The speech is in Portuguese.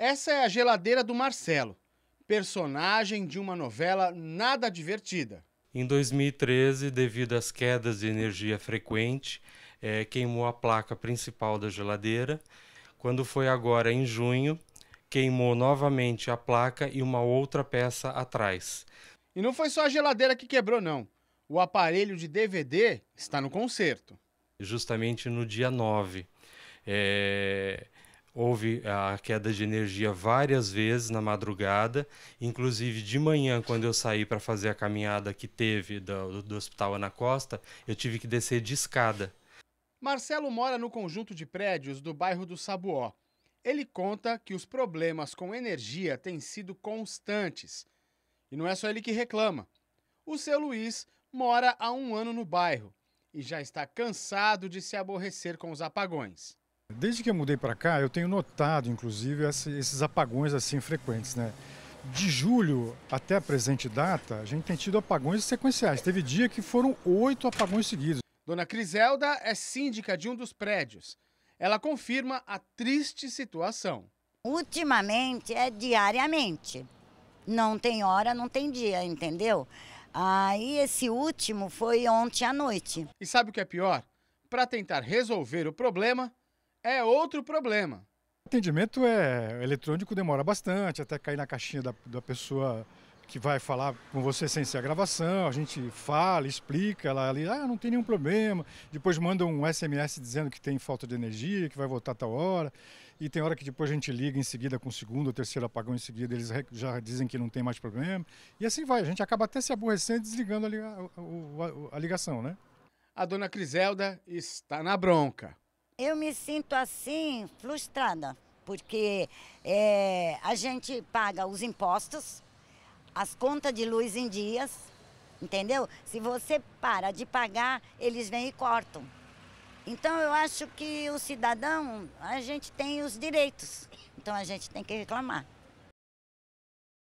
Essa é a geladeira do Marcelo, personagem de uma novela nada divertida. Em 2013, devido às quedas de energia frequente, é, queimou a placa principal da geladeira. Quando foi agora em junho, queimou novamente a placa e uma outra peça atrás. E não foi só a geladeira que quebrou, não. O aparelho de DVD está no conserto. Justamente no dia 9. É... Houve a queda de energia várias vezes na madrugada, inclusive de manhã, quando eu saí para fazer a caminhada que teve do, do Hospital Ana Costa, eu tive que descer de escada. Marcelo mora no conjunto de prédios do bairro do Sabuó. Ele conta que os problemas com energia têm sido constantes. E não é só ele que reclama. O seu Luiz mora há um ano no bairro e já está cansado de se aborrecer com os apagões. Desde que eu mudei para cá, eu tenho notado, inclusive, esses apagões assim frequentes, né? De julho até a presente data, a gente tem tido apagões sequenciais. Teve dia que foram oito apagões seguidos. Dona Criselda é síndica de um dos prédios. Ela confirma a triste situação. Ultimamente é diariamente. Não tem hora, não tem dia, entendeu? Aí esse último foi ontem à noite. E sabe o que é pior? Para tentar resolver o problema, é outro problema. O atendimento é eletrônico, demora bastante até cair na caixinha da, da pessoa que vai falar com você sem ser a gravação, a gente fala, explica, ela ali, ah, não tem nenhum problema. Depois manda um SMS dizendo que tem falta de energia, que vai voltar a tal hora. E tem hora que depois a gente liga em seguida com o segundo ou terceiro apagão em seguida, eles já dizem que não tem mais problema. E assim vai, a gente acaba até se aborrecendo desligando a, a, a, a ligação, né? A dona Criselda está na bronca. Eu me sinto assim, frustrada, porque é, a gente paga os impostos, as contas de luz em dias, entendeu? Se você para de pagar, eles vêm e cortam. Então eu acho que o cidadão, a gente tem os direitos, então a gente tem que reclamar.